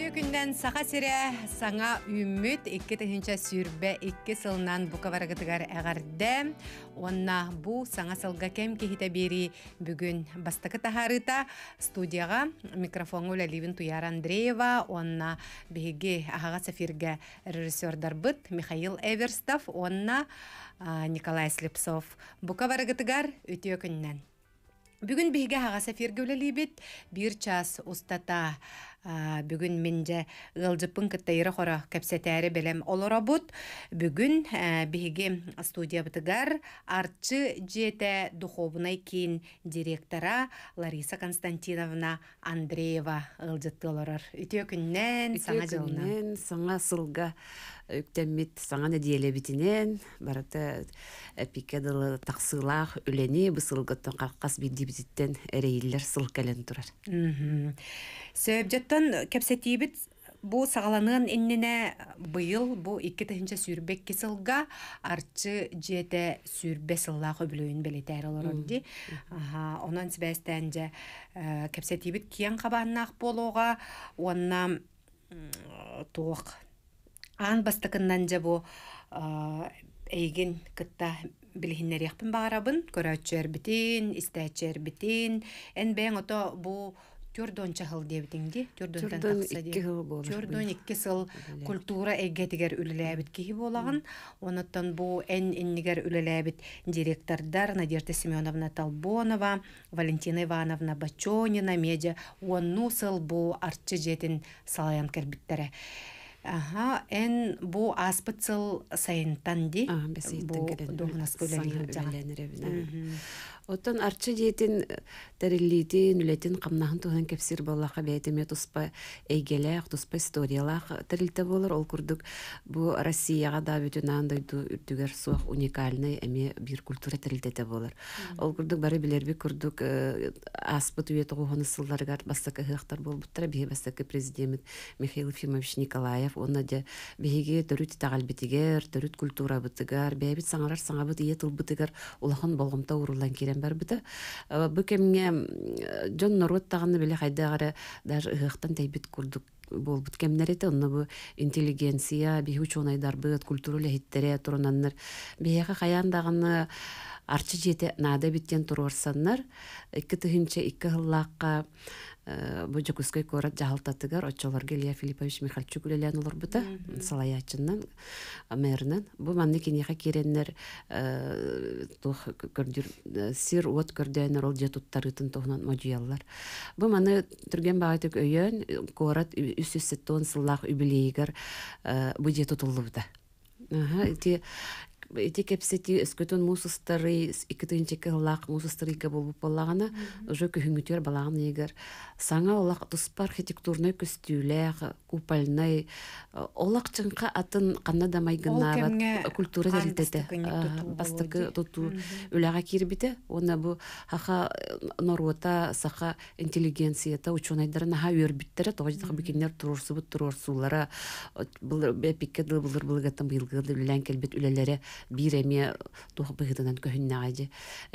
Үтү күндән саха сире саңа үмүт 2 тәһинчә сүрбә 2 сылнан бу каварагытыгар Онна бу саңа сылга кем кихите бери бүген бастакы тахарыта студияга микрофон ула Ливин Туяр Андреева, онна беге ага сафирге режиссер Дарбыт Михаил Эверстов, онна Николай Слепцов. Бу каварагытыгар үтү күндән. Бүгін бейге ағаса бир час устата Бүгін минже ылжыппын кыттайыра білім белем белем Бүгін э, Бүгін студия студиябытыгар арчы жете духовнай кейін директора Лариса Константиновна Андреева ылжытты олорор үтө күннен саңа жылынан саңа сылга үктәммит саңа нәдиеле битинен барата э, пике дылы тақсылах үлени бысылгыттан қаққас бинди бититтен әрейлер сыл кәлен турар. Сөбжеттан кәпсәтибит бу сагаланын иннене быйыл бу 2 тәһинчә сүрбек кисылга арчы жете сүрбе сылла хөблөйүн беле тәрәләр орди. Аха, онан сибәстән же э, кепсетибит киян қабанынақ болуға, оннан тоқ аан бастакыннан бу эйген кытта билихиннериякпин баарабын көрөөчүэрбитин битин эн бээн ото бу төрдөн чахыл дебитиңди төрдөн икки сыл культура эгетигер үлелээбит кихи болаган онотон бу эн иннигер үлелээбит директордар надежда семеновна толбонова валентина ивановна бачонина медя онну сыл бу артчы жетин салаян кербиттере Ага, эн бу аспыцыл сайынтан ди. А, бесейтен кэлен. Дуғын аспы өләнер. Оттон арчы диетин э, тәреллитин, үлетин қамнаһын туһан кепсир боллаха бәйтеме туспа эйгелях, туспа историялах тәрелте болар. Ол курдук бу Россияга да бүтүн андай үртүгер суах уникальный эме бир культура тәрелтете болар. Ол курдук бары билерби курдук э, аспыт үйет оғуғаны сылларга бастакы хыхтар болбуттар бие бастакы президент Михаил Ефимович Николаев онна де биге төрүт тагылбитигер, төрүт культура бытыгар, бәйбит саңалар саңабыт ие тылбытыгар улахан болгомта урулан керем барбыта э, бу кемге жон норвот биле хайдагара даже ыхтан тейбит курдук болбут кемнер эте онно бу интеллигенция биху чонайдарбыт культура хиттере турунаннар бияха хаян даганы арчы жете наада биттен турорсаннар икки тыгынча икки хыллакка Э, бу жокускай корат жаалтатыгар очолор гелия Филиппович Михальчук үлелен олорбута салаячыннан мэрнен бу манны кинеха киреннер э, тух көрдүр э, сир от көрдөнөр ол жетуттарытын тохнан модиаллар бу маны түрген багытык өйөн корат үсүсү тон сыллах юбилейгер бу жетутуллубута Ага, ти ити кепсети өскөтөн мусу старый икетинчеке лак мусу старыйга болуп балагана уже күһүңүтөр балаган егер саңа олак туспар архитектурный көстүүлэх купальный э, олак чынка атын канна да майгыннара культура дәритете э, бастыкы туту үлага кирбите оны бу хаха э, норвота саха интеллигенцията ученыйдары наха өрбиттере тогождык бикендер турурсубут турурсулара бул бепикке дылбылыр былгатан быйылгы дылбылан келбет үлелере биреме тух быгытынан көһүннәгәҗи.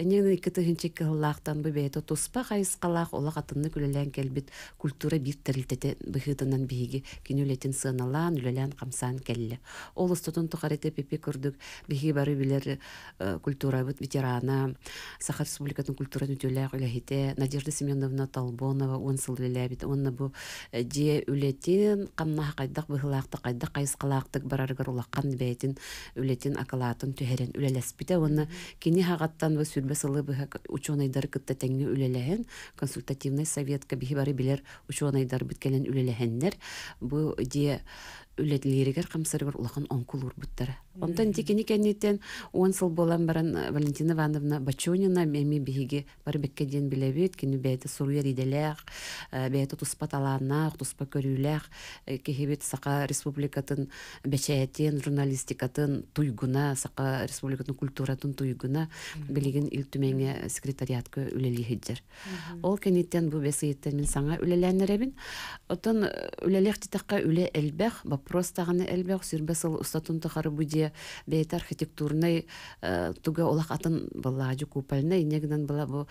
Нигә ике тәһинче кыллактан бу бәйтә туспа кайскалак олак атынны күләлән келбит культура бир тирилтете биге биһиги кинүлетин сыналан үләлән камсан келле. Ол устутун тухарыты пепе күрдүк. Биһи бары билер э, культура бит ветерана Саха Республикатын культура нүтеләр үләһите Надежда Семеновна Толбонова он сылдылә бит. Онны бу же э, үлетин камнах кайдак быгылакта кайдак кайскалактык бараргыр улаккан бәйтин үлетин акала һәм түһәр ген үләләс битэ вона кини хагадтан без сүрмәслы бәһә үләләһен консультативный советка биһәри биләр учөнәй дәрбиткәлән үләләһендер бу дие үләділерігер қамсарыбар улахан онкул урбуттара. Онтан текени кәнеттен он сыл болан баран э, Валентина Ивановна Бачонина мәме биһиге бар бекке ден билебит, кини бәйте суруер иделәк, э, бәйте туспа э, республикатын бәчәятен, журналистикатын туйгуна, сақа республикатын культуратын туйгуна билеген ил секретариатқа секретариатка үләли Ол кәнеттен бу бәсәйеттен мин саңа үләләнерәбин. Отон үләләк титәккә үлә әлбәх просто әлбе әлбәқ сүрбе сол ұстатын тұқары бүде бейті архитектурный э, туга олақ атын бұла ажы купальны негінен бұла бұ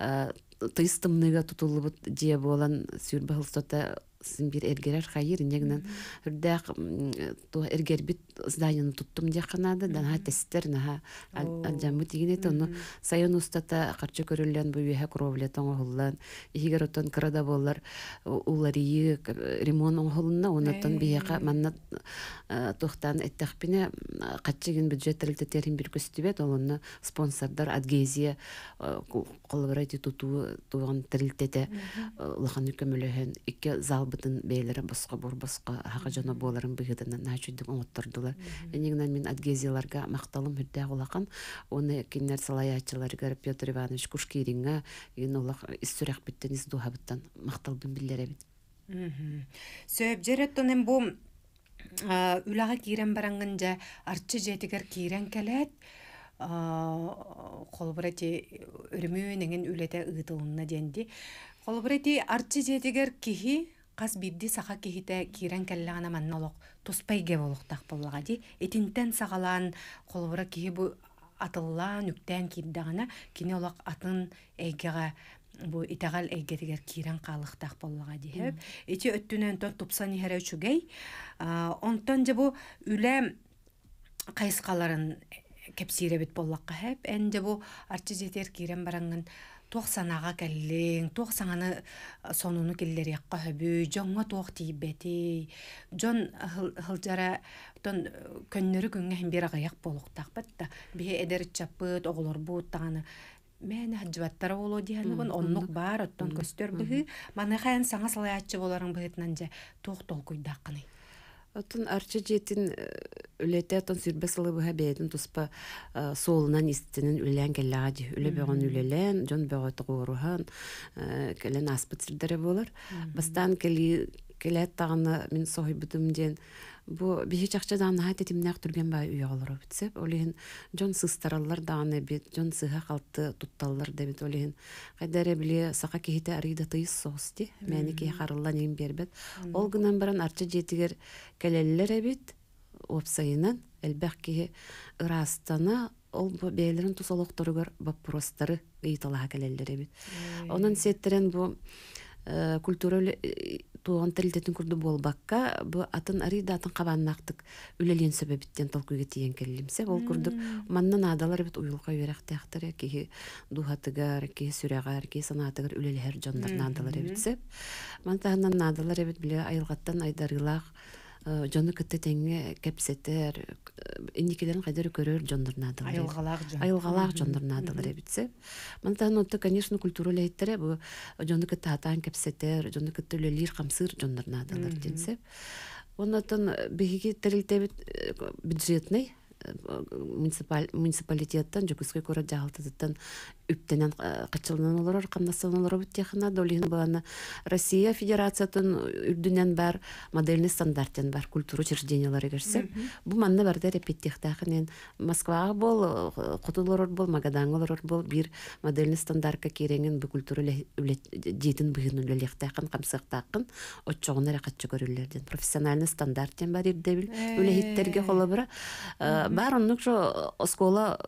э, тұтылы бұд дие болан сүрбе ұстаты сын эргерер хайыр инегнен үрдәк то эргер бит зданияны туттум дия канады данга тестер сайын ұстата тигине боллар улари ремонт оңхулна онотон бияка манна тохтан эттекпине катчыгын бір бир көстүбет оны спонсордар адгезия э, коллаборати тутуу туган тирилтете э, лаханы бытын бәйлері босқа бор босқа хақы жана боларын быгытынан начудым оңоттурдулар. Энигнен мен адгезияларга макталым хүрдә улакан, оны киннер салаячыларга Петр Иванович Кушкиринга ин улак истүрәк биттен издуха биттен макталдым билләре бит. Сөп жереттонен бу үлага кирен барангынжа арчы жетигер кирен келет холбурати өрмөөнеңен үлете ыытылынна денди холбурати арчы жетигер кихи хас бидди саха кихите кирен келлегана манна олох туспайге болуктах боллага ди итинтен сагалаан колбура кихи бу атыллаан үктен кирдагана кини олох атын эйгега бу итагал эйгетигер кирен калыктах боллага диһеп ити өттүнен тон тупсан иһере үчүгей онтон же бу үле кайыскаларын кепсиребит боллакка хеп энде бу арчы жетер кирен баранган Э, туох санаага кэллиң туох саҥаны сонуну киллериэкка хөбү дьоҥҥо туох тииббэти дьон хылдьара тон э, көннөрү күҥҥэ химбир аҕыйах болуктаахпыт да биһэ эдериччаппыт оҕолорбуут таҕаны Мен хаджваттар болу диһаныбын оннук бар оттон көстөр быһы маны хаян саңа салаяччы боларың быһытынан же туох толкуйдааккыны Отын арча жетин үлете отын сүрбе сылы бұға бәйдің тұспа солынан истинен үлен кәләғади. Үлі бәғын үлелен, жон бәғаты ғоруған, кәлен аспыцырдары болар. Бастан кәлі тағына мен соғи бұдым ден, бу бихи чахча да на хати тимнах турген ба үйолор битсеп олин жон сыстараллар да бит жон сыга калты тутталлар да бит олин кайдаре биле сака кихите арида тыйыс сости мәне ки харылла нин бербет ол гынан баран арча жетигер келеллер э бит опсайынан элбах ки ырастана ол бейлерин тусалоқторугар баппростары ыйталаха келеллер эбит онан сеттерен бу э, культура э, туон тилдетин курду болбаққа, бұл атын арыйда атын кабаннактык үлелен себебиттен толкуге тиен келлимсе ол күрдік маннан адалар бит уюлка үйрәхтяхтыр кихи духатыгар кихи сүрәгар кихи санатыгар үлелер жондарна адалар битсе мантаһынан адалар бит биле айылғаттан айдарылақ Э, жону кетте теңге кепсетер индикаторын э, кадыр көрөр жондорна айылгалак жон айылгалак жондорна да деп айтса мында ну то конечно культура лейтере бу жону кетте атан кепсетер жону кетте лелир камсыр жондорна да деп айтса онотон биги тилтеп э, бюджетный муниципалитеттен жүгізгі көрі жағалтыдыттан үптенен қачылынан э, олар арқамдасан олар бұттехана долин бұланы Россия Федерациятын үрдінен бар модельный стандарттен бар культуру учреждениялары көрсе бұл манны барда репеттехтахынен Москваға бол құтылыр э, бол Магаданғылар бол бір модельный стандартка керенген бұл культуру дейтін бұйын үлелехтахын қамсықтақын отчоғына рақатшы көрілерден профессиональный стандарттен бар ердебіл э. үлехеттерге қолы баарын нукчу оскола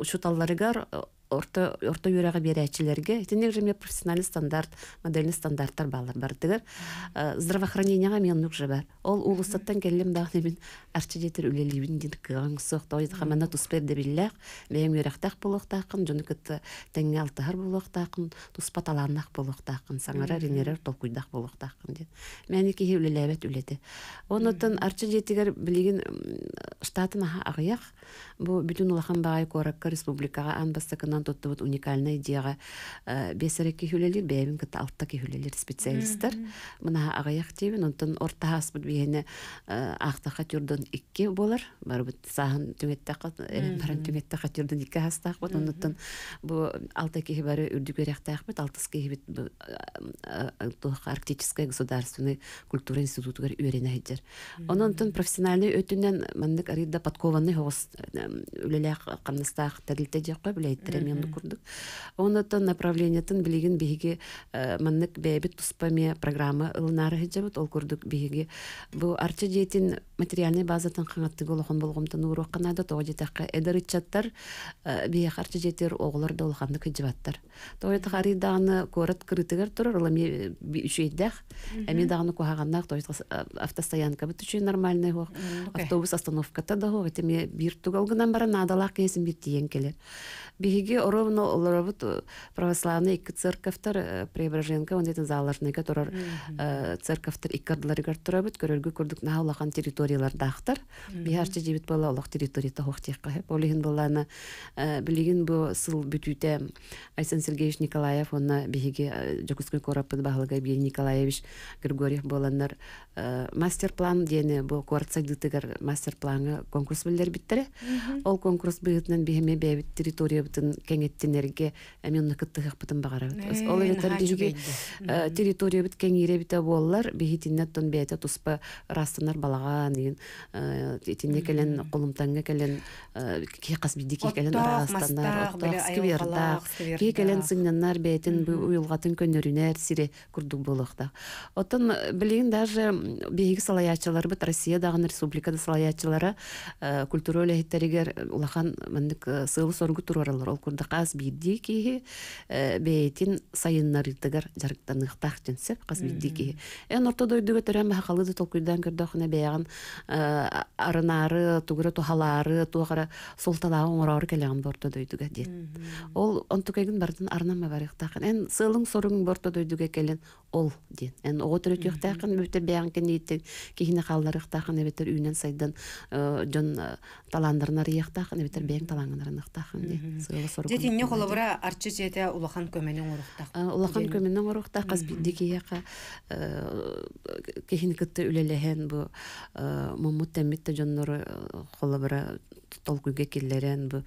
учут алларыгар орто орто юрага берәчиләргә тинең же профессиональный стандарт модельный стандарттар балар бар тигәр э, здравоохранениега мен уже бар ол улустаттан келем да мен арчы жетер үлелибин дин кыган сох той де биллах мен юрактак булактакын жуны кит э, тәңге алтар булактакын туспат аланнак саңара ренерер толкуйдак булактакын ди мен ики үлелебет үледе онотон арчы жетигер билеген штатын агыяк бу бүтүн улахан баай коракка республикага оннан тотты вот уникальная идеяга э, бесере кихүлелер бэбин кыта алтта кихүлелер специалисттер мына агаяк тибин онтон орта хаспыт биене э, ахтаха хатырдан икки болар Бар барбыт сахан түңетте э, баран түңетте хатюрдөн икки хастах бот онтон бу алта кихи бары үрдүгеряктаах бит алтыс кихи бит арктическое государственный культура институтугар үйренэхиджер ононтон профессиональный өтүнен мандык арыйда подкованный хогос үлелеах камныстаах тадилте жокко билейттерен мемді курдык онотон направлениятын билигин биһиги э, маннык бэбит туспаме программа ылнары хиджабыт ол курдук биһиги бу арча диетин материальный базатан қаңатты голохон болгомтан уруакканада тоо жетакка эдер ичаттар э, биехарчы жетер оголор да улханды кыжыбаттар тоет хари дааны көрөт кырытыгер турар улами үшөйдэх эми дааны кухаганнак тоет э, автостоянка бит үчүн нормальный хох автобус остановката да хох этими бір тугалгынан бара надалак кесин бир тиен келе биһиги оровно олоробут э, православный икки церковтар преображенка он этин залажныйга турар церковтар иккардыларыгар турабыт көрөргү көрдүк көрдік улахан территория территориялардахтар биһарчы жибит бала олох территорията хохтиққа олиһин боланы э, билигин бу сыл бүтүте айсан сергеевич николаев онна биһиги э, жокускай корапын николаевич григорьев боланнар э, мастер план бұл бу куарцагдытыгар мастер планы конкурс билдер биттере ол конкурс быытынан биһиме бэбит территориябытын кеңеттенерге эмин кыттыхыхпытын багарабыт ол территория биһиги территориябыт кеңиребите буоллар биһитиннеттон бээте туспа растынар балага деген э, тетенне келен колумтанга келен э, ке касбиди келен араастандар оттак сквердак ке келен сыңнаннар бетин уюлгатын көнөрүнер сире курдук болуктак оттон э, билигин даже биһиги салаячыларбыт россия дагын республикада салаячылары культура үлэхиттеригер улахан мындык сыылы соргу туруралар ол курдакас бирди киһи бэйэтин сайыннарытыгар жарыктаныктах тенсеп кас бирди киһи эн орто дойдуга төрөм ә хакалыды толкуйдан көрдөхүнэ бэяган Э, арынары тугура тухалары тугара султанагы оңороор келеген борто дойдуга дейт ол онтукегин бардын арнама барыктакын эн сыылың соруң борто дойдуга келен ол дейт эн ого төрөтүктакын бүттер биян кенейтен кихине калларыктакын эбетер үйүнөн сайдан жон э, э, таландырынар ыяктакын эбетер биян талаңынарыныктакын ди сыылы эмне детинне бара арчы жете улахан көменин оруктак улахан көменин оруктак каз дикияка кихин кытты үлелехен бу мумут тэммит да холо бара толкуйга келлерен бу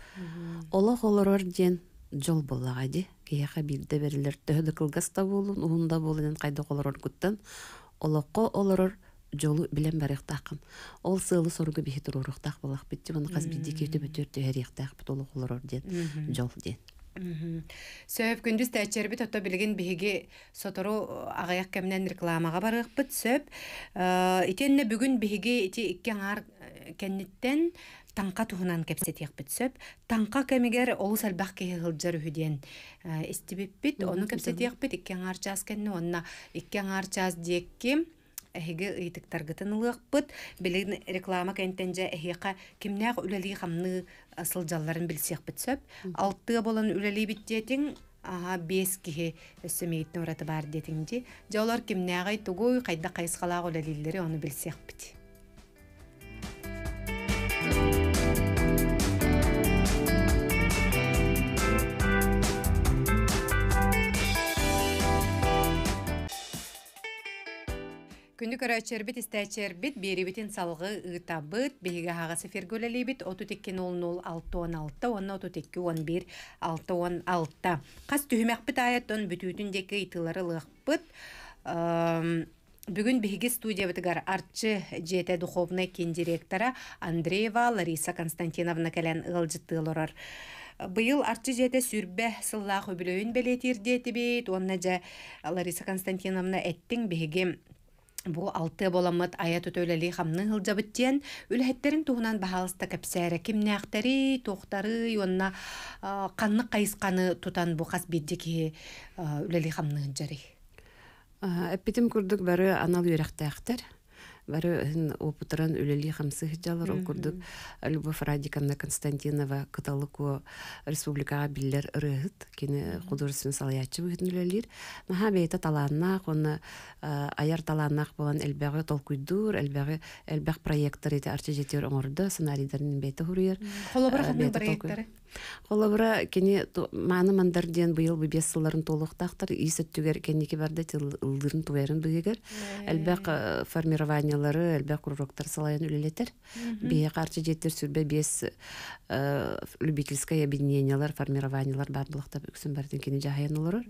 оло холорор диен жол боллага ди кияха бирде берилер төһөдө кылгаста болун уунда болун кайда холорор куттан олоко олорор жолу билен барыктакын ол сыылы соругу бихи туруруктак балак битти муну каз биддики өтөбөтөр төһэриктак бит оло холорор диен жол диен Сөп күндіз біт, өтті білген бігі сотору ағаяқ кәмінен рекламаға барықпыт сөп. Итенне бүгін бігі ити иккен ар э, кәннеттен таңқа туһунан кепсетиях бит сөп таңқа кемигер ол салбах кеһи хылджар үһүдиен истибиппит э, ону ар бит иккең онына кенне онна иккең арчас диекки эһиги ыйтыктаргытын ылыахпыт билигин реклама кэнтенже эһиэха кимнээх үлэлии хамны э, сылдьалларын билсиэхпит сөп алтыа болан үлэлии биттиэтиң аа бес киһи өссөмииттен уратыбаар диэтиңди жа олар кимнээҕай тугуй кайда хайыскалаах үлэлииллери ону билсиэхпит Күнді көрәчербит бере беребитин салғы ытабыт беге хагасы фергөлелибит алты онна 3211 Қас түһмәкбит аят он бүтүтүн деке итылары лыхбыт. бүгүн бүгүн биги бітігар артчы духовна духовный кен директора Андреева Лариса Константиновна келен ғылжытты Быйыл арчы жете сүрбе сыллах үбүлөйүн белетирде тибет, онна Лариса Константиновна эттиң бігім бу алты боламыт аят хамның хамны хылжабыттен үлһеттерин туһунан баһалыста кепсәре кимнәхтәри тохтары йонна канны кайысканы тутан бу хас биддики үлели хамны жари. Эппитим күрдүк бары анал үрәхтәхтер бары опытыран үлелі хамсы хыджалар ол күрдік Любовь Радиковна Константинова кыталыку республикаға биллер ырыгыт кини художествен салаятчы бүгүн үлелир наха бейта таланнах оны э, аяр таланнах болан элбәгы толкуйдур элбәгы элбәг проекттар ите арча жетер оңорда сценарийдерин бейта хуруер холобар э, проекттары Қолабыра кене маны мандарден ден быйыл бу бес сылларын толуктактыр исе түгер кенеки барда ылдырын туерин бүгегер. Әлбәк э. э, формированиялары, әлбәк уроктар салайын үлелетер. Бие каршы жеттер сүрбе бес э, любительская объединениялар, формированиялар барлыкта үксүн бардын кене жаһайын олорор.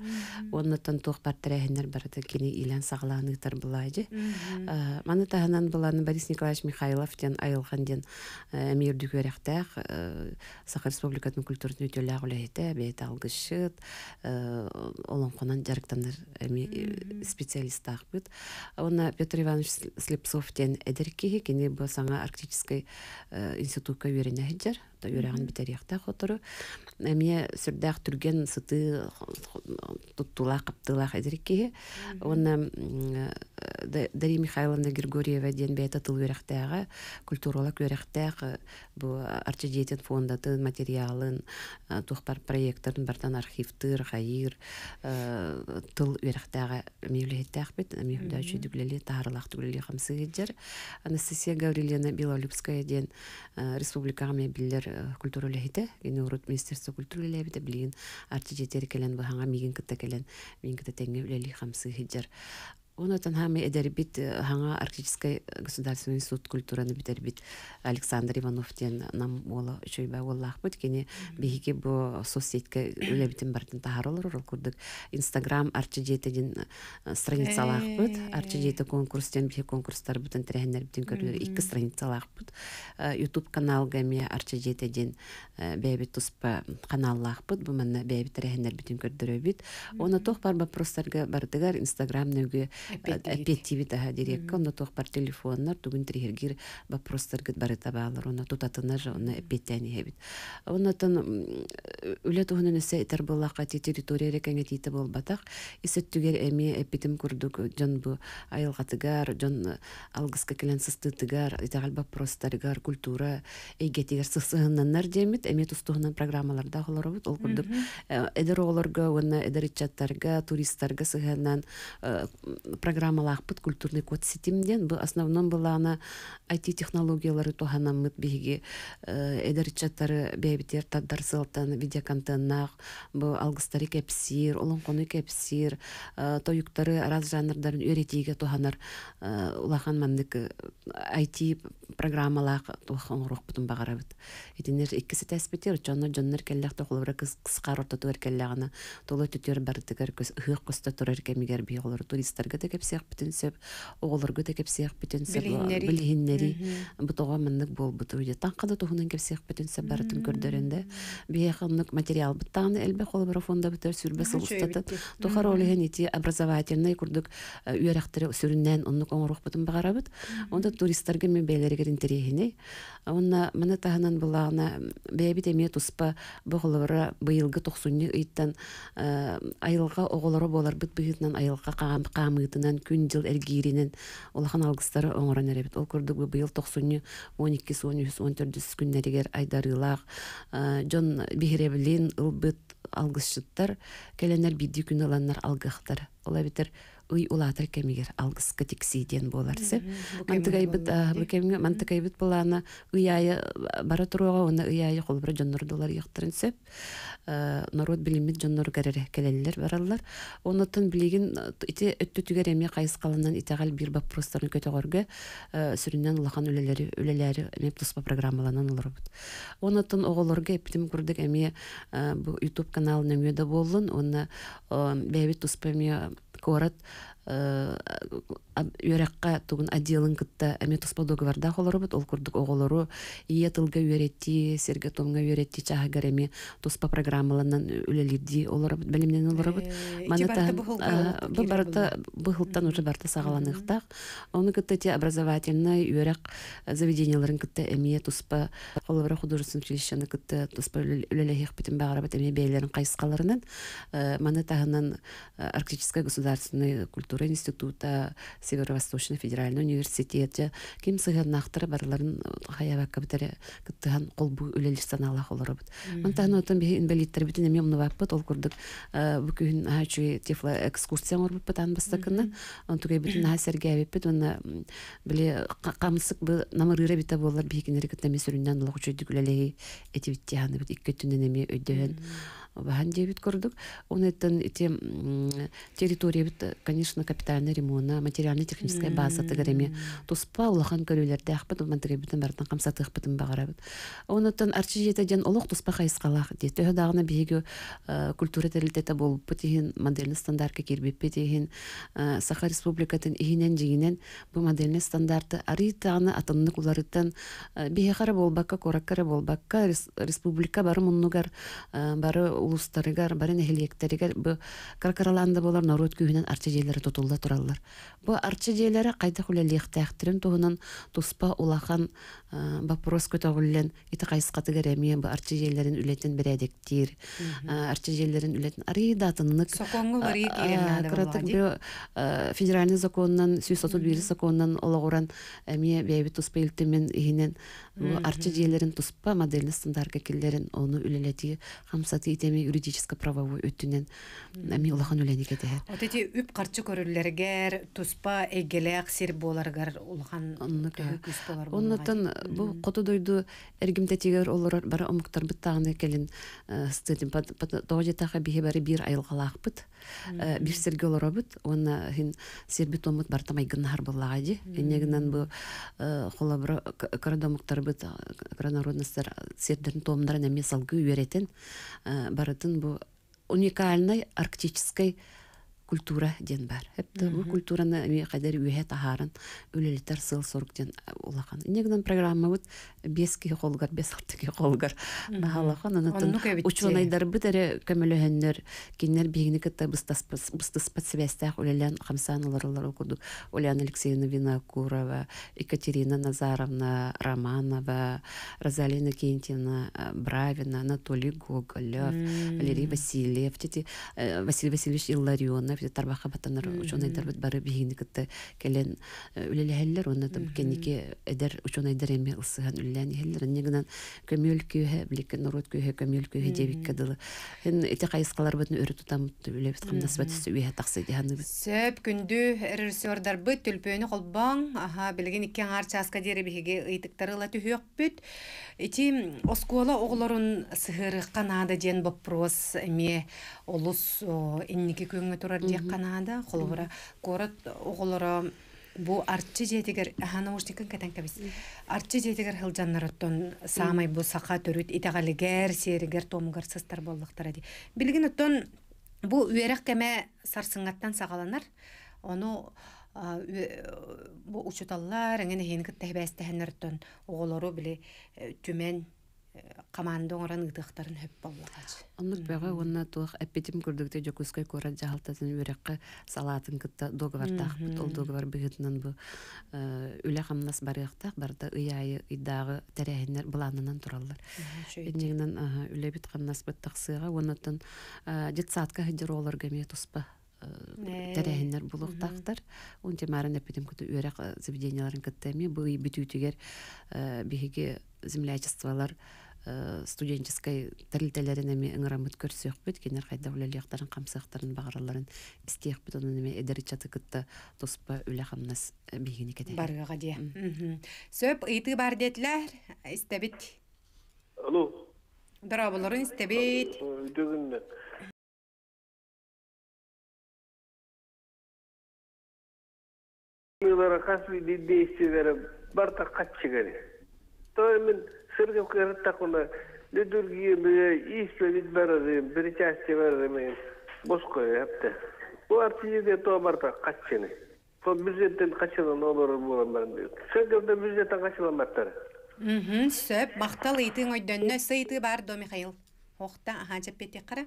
тоқ тох партерәһеннәр барды кене илен сагланы тар булайжы. Маны таһанан буланы Борис Николаевич Михайлов тен айылган ден мир дүгәрәктәк Сахар Республика кәтін культурны үтелі ағылы еті, бейті алғышыт, э, олан қонан жарықтандар э, специалист ақпыт. Оны Петр Иванович Слепцовтен әдіркеге, кені бұл саңа арктической э, институтқа верене әдір отта үрәген битәрияқта хотыры әме сүрдәк түрген сыты туттула каптыла хәзерки оны Дарья Михайловна Григорьева ден бәйті тыл өрәқтәғы, культуролог өрәқтәқ бұ артидетін фондатын, материалын, тұқпар проекторын бартан архивтыр, хайыр, тыл өрәқтәғы мевлеттәқ бет, мевлі үші дүгілелі, тағарлақ дүгілелі қамсы Анастасия Гаврилена Белолюбская ден республикаға мебілдер культура лехите гене урут министерство культуры лебите блин арти жетер келен баханга мигин кытта келен мигин кытта теңге билели хамсы хиджер Он отан хамы эдербит ханга арктической государственный институт культураны битербит Александр Иванов нам ола чөйбә оллах бит кини бихике бу соцсетке үлебитин бартын тахаралар урал курдык Instagram арчыжетедин э, страницалах бит э. арчыжете конкурс тен бихи конкурстар бүтін тирәһеннәр битен көрүлөр икки страницалах э, бит YouTube канал гами арчыжетедин бәбит туспа каналлах бит бу менә бәбит тирәһеннәр битен көрдөрөбит оны тох бар вопросларга бардыгар Instagram нәүге петтиби э, пар дирекка онно туохпар телефоннар тугун трихергир вопростаргыт барыта баалар онно тутатына же онно эппеттенихебит оннотон э, үле туһунун эсе итер буллака ти территорияре кеңетиите болбатах исеттүгер эми эппитим курдук жон бу айылгатыгар жон э, алгыска келен сыстытыгар итагаль вопростаргар культура эйгетигер сысыһыннаннар демит эми тустуһунан программаларда холоробут ол курдук эдер оолорго онно эдер ичаттарга туристтарга программалах пыт культурный код сетимден бу основном была она IT технологиялары тоханаммыт биги эдерчаттары бэбитер таддар сылтан видеоконтентнах бу алгыстары кепсир олон кону кепсир э, тоюктары раз жанрдарын өретиге тоханар э, улахан мамдык IT э, программалах тохоңрох бутун багарабыт итинер иккиси тәспитер жонно жоннор келлях тохлыбра кыскар ортотур келлягана толы төтөр бардыгар кыс хык кыста турар кемигер биолор туристтерге көтө кепсех бүтүн сөп оолор көтө кепсех бүтүн сөп билгиннери бутога мыннык болбут уйди таңкада тухунан кепсех бүтүн сөп барытын көрдөрөндө биеханнык материал буттан элбе холбор фонда бүтөр сүрбе сылыстатат тухар олеген ити образовательный курдук э, үйрәхтер сүрүннән оннук оңрух бүтүн багарабыт онда туристтерге мен бейлергер интерегине онна мына таханан булагына бэбит эме туспа боголора быйылгы тохсунни ыйттан э, айылга оголоро болар бит быйытнан айылга камы ыытынан күн жыл эргиринен улахан алгыстары оңорон эребит ол көрдүк быйыл токсунү он иккис он үс он төрдүс күннеригер айдарыылаах жон бихиребилин ылбыт алгысчыттар келенер бийди күн аланнар алгахтар олабитер уй улатыр кемигер алгыскы тексиден боларсы. Мантыгай бит бу кемиге мантыгай бит буланы ыйы бара турууга уны ыйы кол бир жоннор доллар яктырынсы. Э народ билимит жоннор керек келелер баралар. Уны тын билеген ите өттү түгер эме кайсы калыннан ите гал бир бап простор көтөргө сүрүнөн лахан үлөлөр үлөлөр эме плюс ба программаланын алып барат. Уны оголорго эптим курдук эме бу YouTube каналына мөйдө болсун. Уны бебит туспеме город үөрәккә э, э, тугун отделын кытта эме тусподоговарда холорубут ол курдук оголору ие тылга үөретти серге томга үөретти чаһагар эми туспа программаланан үлелирди олорубут белемнен олорубут э, маната бу барыта быхылтан уже барта сагаланыктак ону кытта те образовательный үөрәк заведенияларын кытта эме туспа холобра художественный училищены кытта туспа үлелехих битин багарабыт эме бээлерин кайыскаларынан маны тагынан арктическая государственный культура культура института Северо-Восточный федеральный университете ким сыгыннақтыры барларын э, хаябакка битере кыттыган колбу үлелиш саналах олоробут. Мантан отон бе инвалидтер битин эми умны баппыт ол курдук э, бүгүн хачу тефла экскурсия орбут батан бастакына. Он тугай битин хасерге абиппит уна биле камсык бы намырыра бита болар бекинер кеттеме сүрүннөн логчу дүгүлелеги этибиттяны бит иккетүнен эми өйдөн бахан дебит көрдік он те территория бит конечно капитальный ремонт материально техническая база тегереме туспа улахан көлөлерде ахпыт мантыгебитин бартын камсатыхпытын багарабыт онутан арчы жетеден олох туспа хайыскалах ди төхө дагына биһиги э, культура терилтете болуппу тиһин модельный стандартка кирбиппи э, саха республикатын иһинен жигинен бұл модельный стандарты арыйтааны атынны куларыттан биһи э, болбаққа, болбакка болбаққа республика бары муннугар бары улустарыгар барын эхилиектеригер бу каркараланды болар народ күйүнен арча жээлери тутулда тураллар бу арча жээлери кайда хулелиехтээхтирин туһунан туспа улахан вопрос көтөгүллен ити кайска тыгереми бы арчы жээлерин үлетин бередектир ә, арчы жээлерин үлетин арыйдаатыннык федеральный законунан сүүс отут бири законунан ологуран эми бээби туспа илтимен иһинен арчы жээлерин туспа модельный стандарка киллерин ону үлелети хамсаты итеми юридическо правовой өттүнен эми улахан үленикетеер вот эти үп карчы көрүллергер туспа эгелеак сир боларгар улахан оннутан э, э, бу котодойду эргимтетигер олорор бара омуктарбыт тагыны келин э, стыдым тоожетаха бихебари бир айылгалаакпыт э, бир серге олоробут оны хин сербит омут бартамай гыннар қола энегинен бу э, холабра крадомуктарбыт кранародностер сердерин тоомдаран эме салгы үйеретен барытын бұл уникальный арктической культура ден бар. Эпті бұл культураны әме қадар үйе тахарын өлелетер сыл сорг ден олақан. Э, Негден программа бұд бес ке қолғар, бес алты ке қолғар. Бағалақан, анатын учонайдар бұд әрі көмілігіндер, кеннер бейгіні кітті бұстыс подсвястях өлелен қамсан оларылар оқыды. Оляна Алексеевна Винокурова, Екатерина Назаровна Романова, Розалина Кентина э, Бравина, Анатолий Гоголев, Валерий Васильев, э, Василий Васильевич Илларионов, бит тарбаха батанар учонайдар бит бары бигиникте келен үлелеһеллер уны тым кеннике эдер учонайдар эми ысыган үлелән хеллер нигнан көмөл көһе блик народ көһе көмөл көһе дебик кадылы һин эте кайыскалар бит өрү тутам үле бит кымдас бит сүбе таксы дигән бит сөп күндү режиссердар бит төлпөйүнү колбаң аха билген икки аңар часка дере биге ыйтыктары ла төһөк бит эти оскола оглорун сыгыры канада ден вопрос эме олус инники көңгө турар диэк канада холбора город оголоро бу артчы жетигер аха наушникин кетен кебис артчы жетигер хылжаннарыттон самай бу саха төрүт итагалигер серигер томугар сыстар боллуктар ди билгин оттон бу үерек кеме сарсыңаттан сагаланар ону бу учуталлар эңен хенигит тэхбэс тэхэннерттон оголору били э, түмен команда оңоран ыдыктарын хөп боллагач оннук бага онна туох эппетим көрдүктө жокускай курат жаалтатын бөрэккэ салатын кытта договор бут ол договор быгытынан бу э, үлэ хамнас барыяктах барда ыяйы ыйдагы тәрәһиннер быланынан тураллар эннегинен э, үлэ бит хамнас быттак сыйга оннотон э, детсадка хедеролор гэмие туспа Э, э, тәрәһеннәр булуктактыр. Он темарын эпидем күтү үрәк э, заведенияларын кәттәми бу битүтүгәр биһиге землячестволар студенческой тәрилтәләренә ми ыңрамыт көрсөк бит, кинер кайда үләл яктарын камсыктарын багырларын истек бит, оны ми эдер чаты кытта тоспа үлә хамнас бигене кеде. Баргага дия. Сөп ыйты бар детләр, истебит. Алло. Дара буларын истебит. Дөгүннәк. милар хасби диддейсилер барта қатшы мен катчыгары тоемин бәрі дейін, лүдүргиеме испевит бәрі дейін, бос барары әпті. Бұл арты артиде то барта катчыны то бюджеттен качылан олары болан бәрін бар сыргыпта бюджеттен качылан баттары сөп бақталы ыйтың өйдөннө сөйті бар до михаил оқта аха жеппетек кара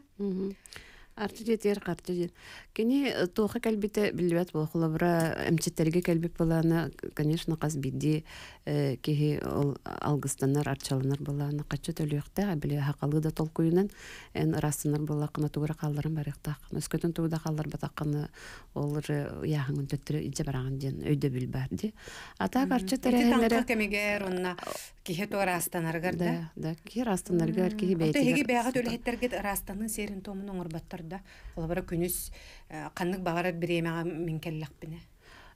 арты жетер карты жет кини э, тоха кэлбите билбет болохулабра эмчеттерге кэлбит баланы конечно каз бидди э, кихи ол алгыстаннар арчаланар баланы качы төлөөхтэ биле хакалы да толкуйунан эн расынар бала кына тугура калдырын барыктак өскөтүн тууда калдар батакканы ол же яхыңын төттүрө иче бараган ден өйдө билбарди ата арча тереңере кемигер онна кихи то растанаргар да да кихи растанаргар кихи бейтигер бяга төлөһеттерге растанын серин томун оңорбаттар да олабара күнүс э, каннык багарар биремега мен келлакпине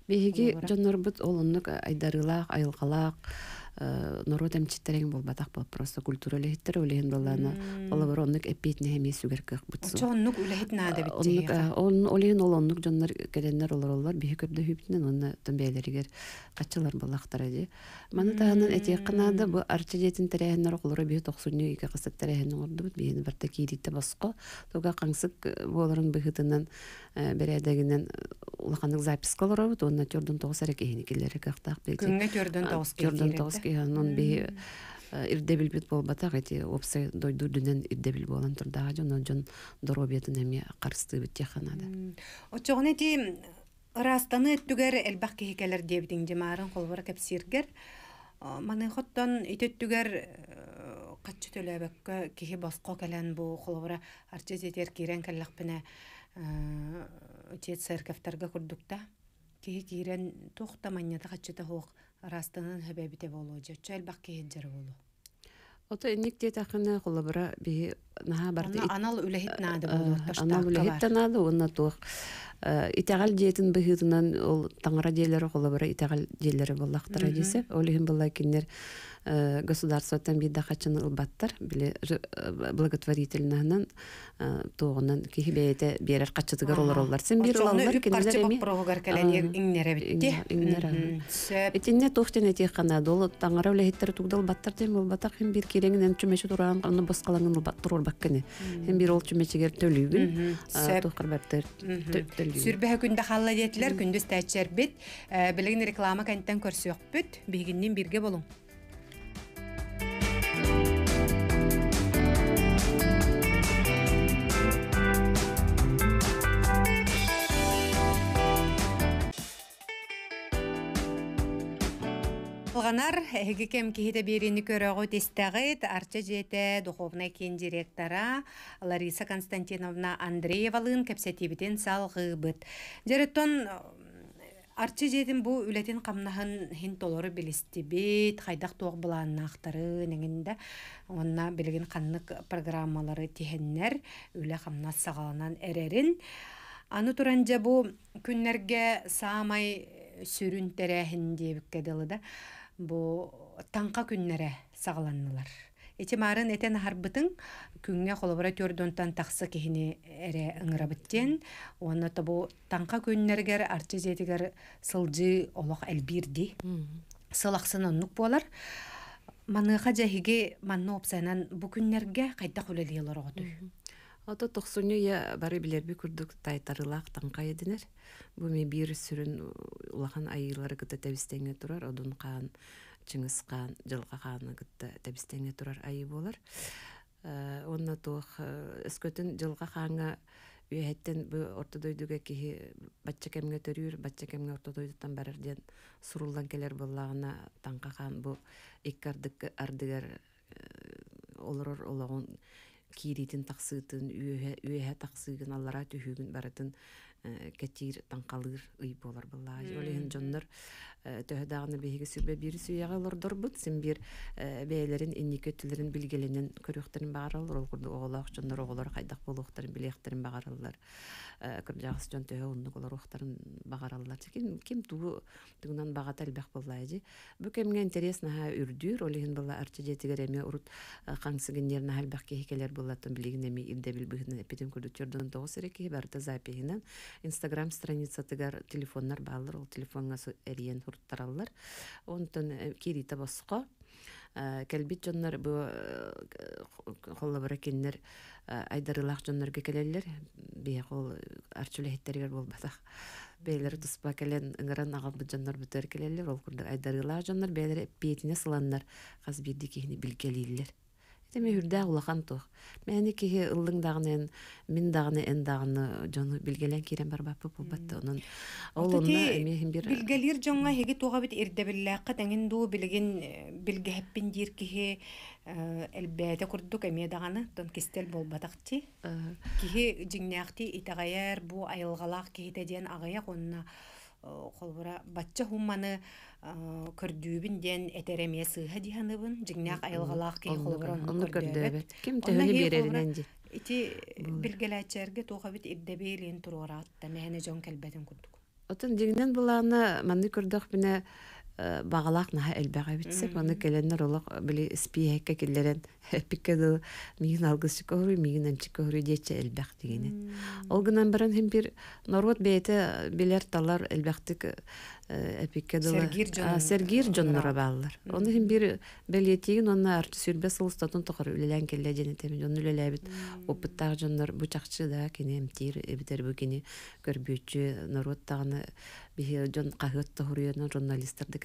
биһиги жоннорбут олоннук э, айдарылақ, айылгалаак Э, нору темчиттерең болбатах бол просто культура лехиттер улехин баллана олобор оннук эппетне хеми сүгеркек бутсу оннук улехит наада битти э, э, он олехин ол оннук жоннор келеннер олороллар бихи көрдө хүбүтнен онна томбейлеригер качалар баллахтара ди маны тагынан эти кынаада бу арча жетин терехеннер олоро бихи токсунню ике кысык терехеннер ордубут бихини барта кийдитте баско тога каңсык болорун быхытынан берәдәгеннән улаханның запись кылыр авыт, онда 4-дән 9 арык ине киләре кактак дигән. 4-дән 9 килә. 4-дән 9 нон би э, ирде бил бит булба та, әти опсы дойду дүнен ирдә бил булган турда, аҗоннан бит яханада. Очыгын әти Растаны төгәр әлбәккә хикәләр дибдин димарын кулбыра кеп сиргер. Э, Маны хаттан итеп төгәр э, кәчтөләбәккә киһи баска кәлән бу кулбыра арчез утет э, церковтарга курдукта киһи киирэн туохта манньата хаччыта хуох растынан хөбэбите болуо жоччо элбах киһилжер болу Ото инник дет ахына холабра би наха барты. Анал үлехит э, нады э, болу. Анал үлехит нады онна тух. Итагал диетин быхытынан ол таңра диелери холабра итагал диелери боллактыра десе Олихин булла киндер Э, государствотан бидда хачын ылбаттар биле э, благотворительнанан э, тогунан кихи бейте берер качытыгар олар олар сен бир лаллар кинелер эми прогар кален иңнере итинне тохтен эти кана дол таңара уле хеттер тугдал баттар дем ул батак хем бир киреңнен чүмечи туран аны баскалаңын ул бат турур баккене хем бир ол чүмечигер төлүгүн тохкар баттер төлүгүн сүрбе күндө халла диетлер күндүз тәчер бит билеген реклама кенттен көрсөк бит бирге болуң әгі әгікем кейді берені көріғу тестіғыт, арча жеті духовна кен директора Лариса Константиновна Андреевалын кәпсәтебіден салғы бұд. Дереттон арча жетін бұ үләтен қамнағын хин білісті білістебет, қайдақ тоқ ақтары нәңінде, онна білген қаннық программалары тихеннер үлі қамна сағаланан әрерін. Аны тұран жабу күннерге самай сүрүн тәрәһин бу таңка күннере сагаланнылар. Эти марын этен харбытын күнгө холобора төрдөнтан таксы кихини эре ыңырабыттен, оны бу таңка күннергер арчы сылжы олох элбирди. Сылаксын нук болар. маны жахиги манны опсайнан бу күннерге кайта хулелиялар Ото тоқсоне я иә, бары билерби күрдүк тайтарылак таңка единер. Бу ми бир сүрүн улахан айылары күтті тәбистеңе турар, одун кан, чыңыз кан, Жылга ханы турар айы болар. Э, Онна туох эскөтүн Жылга ханга үйәттен бу ортодойдуга кихи батча кемге төрүр, батча кемге сурулдан келер боллагына таңка хан бу иккардык ардыгар э, олорор киритин тахсыытын үөһэ тахсыыгын аллара түһүүгүн барытын Э, кәтир таңқалыр ый болар балла олен жондар э, төһдәгәне беге сүбе бир сүягә лордор бут сен бир э, бәйләрен иннике түләрен билгеленен көрөктәрен баралар ул курды оглак жоннор оглар кайдак булыктарын билектәрен баралар кем ягыс жон төһә унны кулар ким ким туу тугунан багатал бак булла иди бу кемгә интересно ха үрдүр олен балла арчеде тигереме урут каңсыгыннерне хәлбәк кехкеләр буллатын билгенеме ирдә билбегенен эпидем күрдүк жордан тогыз эреке барта запиһинен инстаграм страницатыгар телефоннар баалар ол телефонга эриен хуруттараллар онтон э, кирита боско э, кэлбит жоннор бу холлобора кеннер айдарылах жоннорге келелер ол кол бол батах бээлер туспа келен ыңыран агабыт бүтөр келелер ол курда айдарылак жоннор бээлер пиетине сыланнар каз бирди кихини Теми хүрдә улахан тох. Мәне кеге ыллың дагынын, мин дагыны эн дагыны жону билгелән кирен бар бапы булбатты онун. Ол онда мехин бир билгелер жоңга хеге тога бит ирде билла катаңын ду билген э, билге хәппин кеге киһи әлбәте э, курдук эме дагыны тон кистел болбатакти. Кеге җиңнәкти итагаяр бу айылғалақ киһи тәдән агая конна. Э, холбура батча хумманы э, көрдүүбүн диэн этереме сыыха диһаныбын жигнеак айылгалаак кей холбура көрдөөбөт ким төһүнү береринен ди ити билгелээчерге туохабит ирдебейлин туруораатта мээне жон келбетин курдук отун жигнен булааны манны көрдөк бине Э, бағалақ наһа элбәгә битсек оны келеннер олық э, били спиһәккә киллерен э, пикке ду мигин алгысы көрү мигин анчы көрү дече элбәк дигене ол гынан барын һәм бир норвот бейте билер талар элбәктик Э, эпикке дала сергир джон нора баллар ону хим бир белетигин онна арты сүрбе сылстатын тохор үлелән келле дине темин ону үлелебит опыттаг джон нор бучакчы да кине эмтир эбитер бу кине көрбүчү норуттагыны бихи джон кахытты хуриена журналисттарды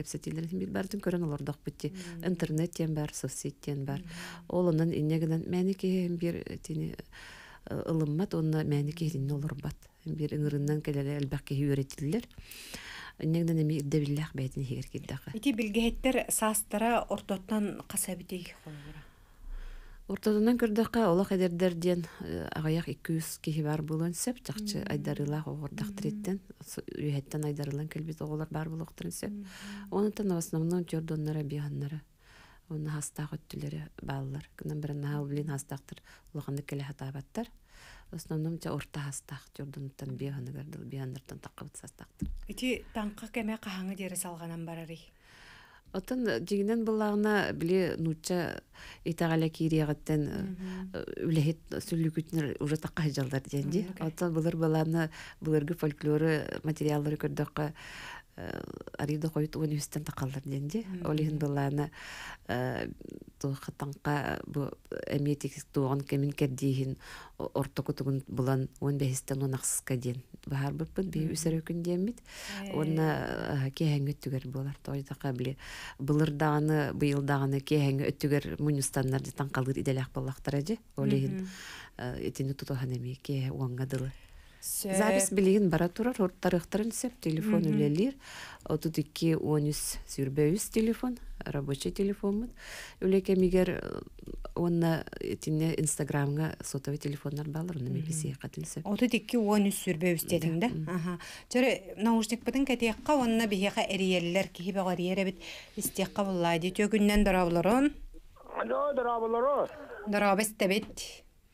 интернеттен бар соцсеттен бар олунун иннегинен меники хим бир тини э, ылыммат онна меники хилинне олурбат бир ыңырыннан келеле Неңден эми ирде биллях бәйтин хигер килдәхә. Ити билгеттер састара ортоттан касабите холбура. Ортотан көрдәхә ола хәдердер ден э, агаях 200 киһи бар булган сеп чакчы айдарыла огырдак тиреттен үһәттән айдарылан келбит олар бар булык тирсе. Оны тан в основном тёрдоннара биганнара. Оны хастак өттүләре баллар. Кынан бер нахал белән келе хатабаттар в основном те орта хастах жордунтан беханагар дыл бехандартан таккыбыт састактыр ити таңка кеме кахаңы дере салганан барары отан дегенен булагына біле нуча итағаля кириягаттан э, үләхет сүлігітінер уже таққа жалдар денде. отан бұлар баланы бұларғы фольклоры материалдары көрдөккө арыйда қойыт он үстен дегенде денде олиһин былланы э, тухатанка бу эметик Он кемин он бехистен он ахсыска ден бахар бырпыт би үсәрө күн демит э. онна э, кеһәңгә түгәр булар тойдака биле былырданы быйылдаганы кеһәңгә өттүгәр мунюстаннар дитан калыр иделях баллахтар Запись билигин бара турар, телефон үлелер. Отут икки он телефон, рабочий э, телефон мұд. Үлеке мегер онна инстаграмға сотовый телефонлар балыр, оны мебесе қатын сеп. Отут икки он да? Жөрі наушник кәтеққа онна бігеға әриелілер кейі бағар біт істеққа Төгіннен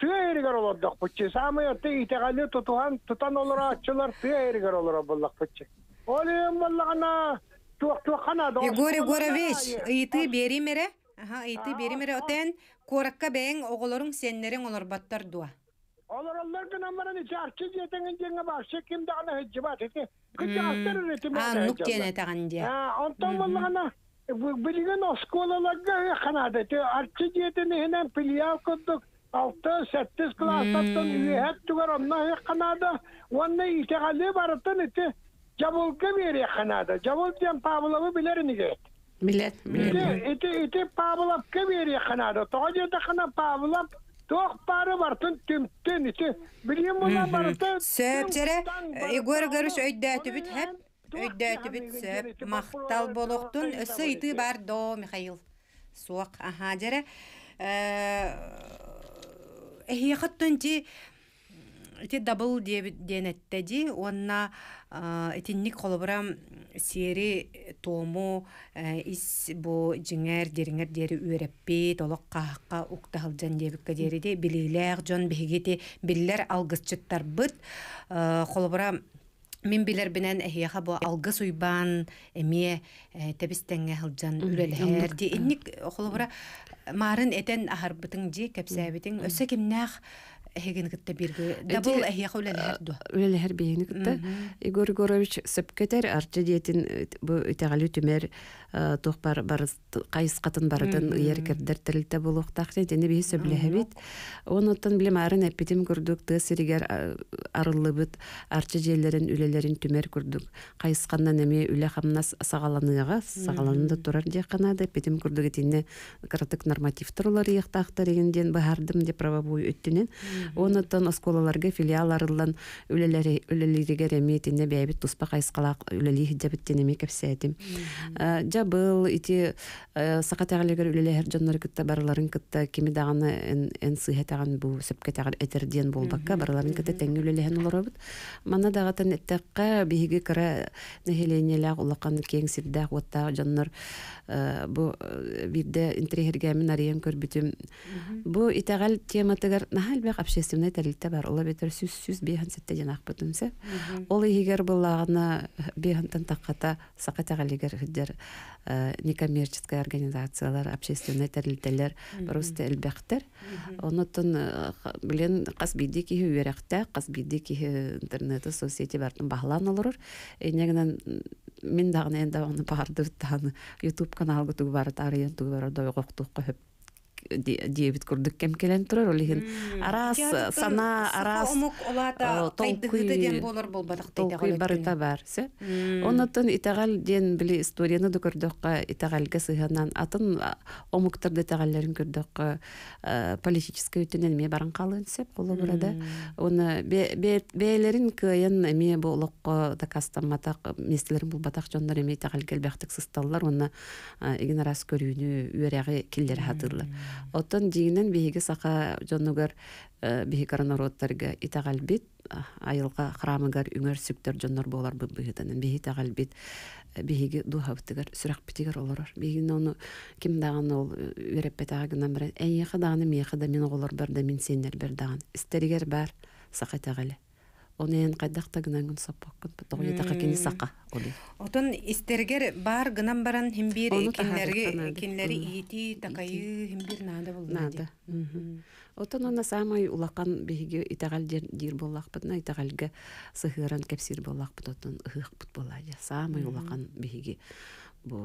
tüy eriger olurduk putçu. Samaya tüy ihtigali tutuhan tutan olur açılar tüy eriger olur obullak putçu. Olayım vallahana tuak tuakana da. Yegori Gorovich, ıytı berimere. Aha, ıytı berimere öten korakka beyin oğulorun senlerin olur battar dua. Olur onlar gün amara ne çarçı yetenin cenge bahşe kim de ana hıccı bat eti. Kıcağızlar hmm. üretim hmm. ana hıccı. Anlık gene tağın diye. Ondan vallahana bilgin oskolalarga kanada. Arçı yetenin hemen pilyav kurduk. алты сәттіз класстан үйәт түгер онна қанады онны итеғали барытын ите жабылғы бере қанады жабыл ден павловы білер неге білет ите ите павловқа бере қанады тоға жерде қана павлов тоқ бары бартын түмттен ите білем мұна барытын сөптері игорь горыш өйдәті бүт хәп өйдәті бүт сөп мақтал болуқтын өсі иті бар до михаил суақ аха жере эхиэхаттон ти ити дабыл денеттеди уонна итинник холобура сиэри тому э, ис бу жиңер дериңер дери үөреппи толок каахка уктахалжан дебикке дериди билилээх жон бихигити биллер алгысчыттарбыт э, холобура Мин билер бинен эхияха бу алгыс суйбан эмие э, тебистенге хылжан үрелһер ди инник холобура марын этен ахарбытың жи кепсәбитиң өссө кимнях Хегенекетте бирге. Да бул эхе хаула лехерду. Лехер бейнекетте. Игорь Горович сөпкетер арча диетин бу тәгалү түмер тохпар бар кайыс катын барытын ер кердер тирилте булук тахты дени бей сөблехебит. Онуттан билем арын эпидем күрдүк ты сиригер арылыбыт арча жерлерин үлелерин түмер күрдүк. Кайыскандан эме үле хамнас сагаланыга сагаланында турар дияканада эпидем күрдүк этинне кратык норматив турулар яктактар дегенден бахардым деп права бу онутон осколаларга филиаларыллан үлелеригер эмиетине бэбит туспа кайскалак үлели хиджабиттенеме кепсеэтим э, жа был ити э, сакатагалегер үлелехер жоннор кытта барыларын кытта кими даганы эн сыйха таган бу сөпке таган этердиен болбакка барыларын кытта теңи үлелехен олоробут мана дагатан эттакка биһиги кыра нахиленелаг улакан кең сирдах уоттаа жоннор э, бу бирде интерегергемин ариен көрбүтүм бу итагал тематыгар нахалбек общественный тәрілікті бар ұлы бетір сүз сүз бейхін сәттеден ақ бүтінсі ол егер бұлағына э, бейхінтін таққата сақатаға егер хүддер э, некоммерческая организациялар общественный тәрілтелер просто әлбәқтер онытын э, білен қас бейде кейі үйерәқті қас бейде кейі интернеті соцсети бартын бағлан олырыр енегінен мен дағына енді оны барды ютуб канал күтігі бар тарыйын түгі бар дойғоқтық қойып диэбит курдук кем келен ол олихин арас сана арас толкуй барыта се онотон итагал диэн били историяны да көрдөккө итагалга сыйганан атын омуктарды итагаллерин көрдөккө политический үтүнен ме баран калын сеп колу бурада оны бээлерин кыйын эме болокко докастамматак местелерин булбатак жондор эме итагал келбяктык сысталлар уну эгин арас көрүүнү үөряги киллер хатырлар Оттон диинен биһиги сака дьоннугар э, биһи коронавирустарга итагалбит айылга храмыгар үңөр сүктөр дьоннор болар быһытанын биһи тагалбит э, биһиги дуһабытыгар сүрахпитигер олорор биһигин ону ким даган ол э, үреппетагынан берен эйехи даганы миехи да мен оголор бер да мен сендер бер даган истеригер баар сака тагале онен кайдакта гынан күн саппаккын тоги така кини сака оли отон истергер бар гынан баран химбир кинлерге кинлери ити такайы химбир нада болду нада отон она самый улакан биһиги итагал дир боллакпыт на итагалге сыхыран кепсир боллакпыт отон ыхыхпыт болла самый улакан биһиги бу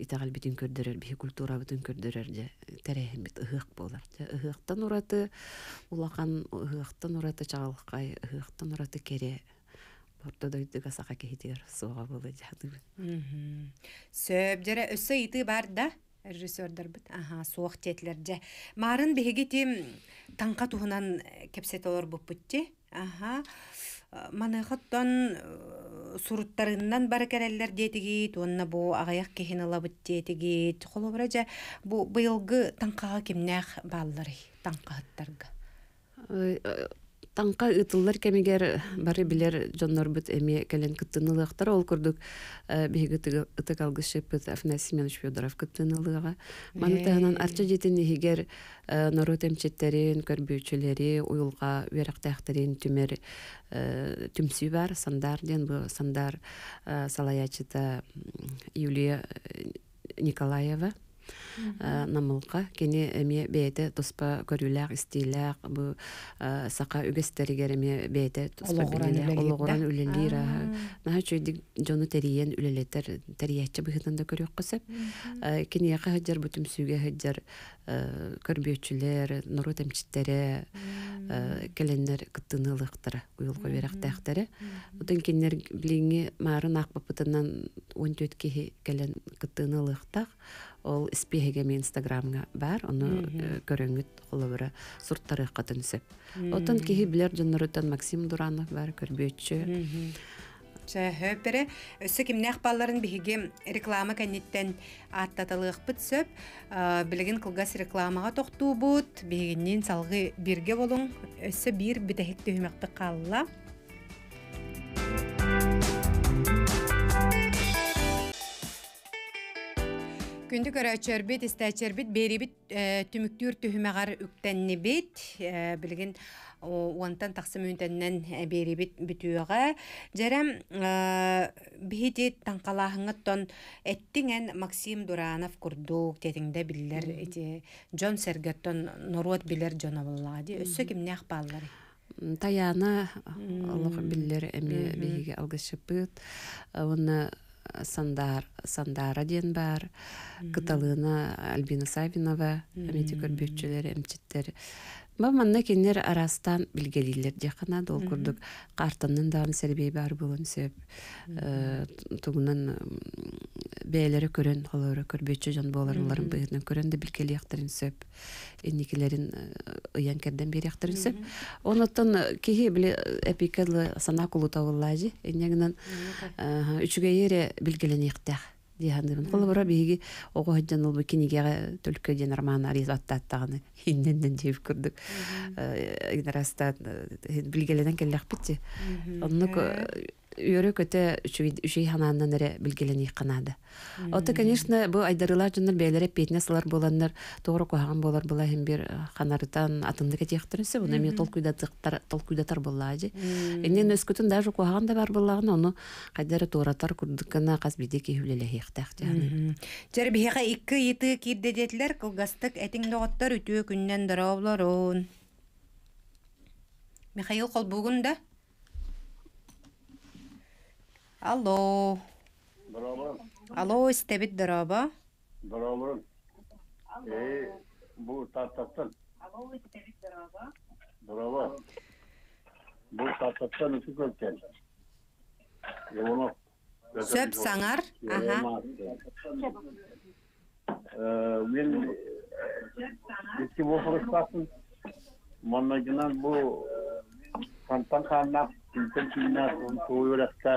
итагал битин көрдөрөр бихи культура битин көрдөрөр же терехин бит ыһык болар же ыһыктан ураты улакан ыһыктан ураты чагалкай ыһыктан ураты кере Орто дойдуга саха кехитер суға болы жады. Сөп жара өсі иті бар да, режиссердар біт, аха, суық тетлер жа. Марын бігігі тим таңқа туғынан кепсет олар бұп аха, маныхаттан э, суруттарынан баракараллар диэтигит уонна бу агаяк кехин алабыт диэтигит холобура жа бу быйылгы таңкага кимнээх бааллары таңкахаттарга э, э, таңка ытыллар кемигер бары билер жоннорбут эми келен кыттынылыктар ол курдук э, биһиги ытык алгышыпыт афанасий семенович федоров кыттынылыга манытаанан арча жетин ихигер э, норо темчеттерин көрбүүчүлери уюлга верактаахтерин түмер э, түмсү бар сандар ден бу сандар салаячыта юлия николаева Э, намылка кини эми бейте туспа көрүләк истиләк бу э, сақа үгестеригер эми бейте туспа билеле олугуран үлелир наха чөйдик жону териен үлелетер терияччы быхытын да көрөк кысып э, кини яка хыджар бутум сүүге хыджар көрбөчүлер нуру темчиттере келеннер кыттынылыктыр уюлку берактахтары утун киннер билиңи марын акпапытынан он төткихи келен кыттынылыктак ол испиһиге мен инстаграмыңа бар оны э, көрөңүт холобура сурттары катын сеп отон киһи билер жоннорутан максим дуранов бар көрбөтчү Хөпірі өсі кімнәқ балларын біхіге реклама кәнеттен аттатылық бұт сөп, э, білігін қылғас рекламаға тоқту бұт, бігіннен салғы бірге болуң, өсі бір бітәхікті өмәқті қалла. күндүк өрө чөрбит истәчербит берибит э, түмүктүр түһүмәгәр үктәннебит э, билген уантан тақсым үнтәннән э, берибит бүтүәгә җәрәм бихити таңкалаһыңы тон әттиңен Максим Дуранов курдук тетиңдә билләр эти Джон Сергеттон норуат билләр Джонавалла ди өссө кимне ахпаллар таяна Аллах биллер эми биге алгышып Оны Э, сандар сандара ден бар каталына альбина савинова эмети көрбөтчүлөр эмчиттер Ба манна арастан билгелилер дехана дол курдук. Картанын дарын сербей бар бүгүн сеп. Э, Тугунан бейлери көрөн, холору көрбөчө жан боларларын быйырны көрөн да билгели яктырын сеп. Энникелерин э, ыян керден бери яктырын сеп. Онуттан э, кихи биле эпикадлы сана кулу тавыллажы. Эннегинен үчүгө ере билгелен яктах диһандырын колобра биһиги ого хаджан ол киниге төлкө ден арман арис аттаттаганы хинненден э, жеп көрдүк игнараста э, билгеледен келлек битти оннук э, үйөрө көтө үшүй хамааннан эре билгелени канаады ота конечно бұл айдарылар жыннар бээлер петине сылар боланнар тоору куаган болар була хим бір ханарытан атынды кетиэхтерсе уну эми толкуйдатыктар толкуйдатар буллаа же энен өскөтүн даже куаган да бар буллагын ону кайдары тууратар курдуккана кас биде кихүлелехиэхтеах жааны жербихека икки ити кирдедетилер кылгастык этиң доготтор үтүү күннен дороолорун михаил қол бүгін да Алло. Бұралым. Алло, істебіт дұрабы? Бұралым. Эй, бұл таттаттан. Алло, істебіт дұрабы? Дұрабы. Бұл таттаттан үсі көптен. Елімо. Сөп саңар? Аха. Мен ескі бұл құрыстасын. Маннагынан бұл Сантан қанына, Сантан қанына, Сантан қанына,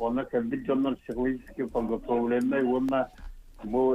онна жоннор психологический проблемный онна бу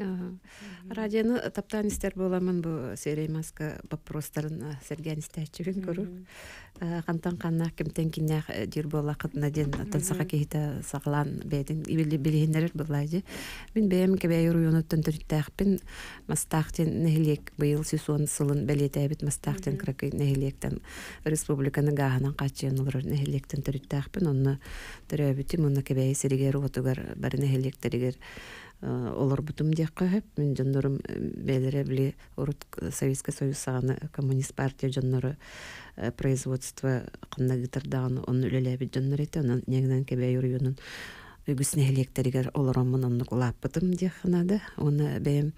радионы таптан истер боламын бу маска вопростарын э, сергей анистячевин көрү кантан э, канна кимтен кинях э, дир бола кытна ден тансака кейта саглан бедин ибили билгендер булайды мин бем кебе юруюну төнтүрттахпин мастахтен нехлек быйыл сезон сылын белетебит мастахтен кырк нехлектен республиканын гаханан качын улур нехлектен түрттахпин онны төрөбүтүм муну кебе серигер отугар бар нехлектергер Э, олар бутум диэкка хэп мен дьоннорум э, бэлэре били урут советский союз сааны э, коммунист партия дьоннору производство ханна гытырдаан он үлелэбит дьоннор эте онон негізден кебе юрюнун үгүсүнэ электеригер олоромун оннук улааппытым диэханады уну бэйим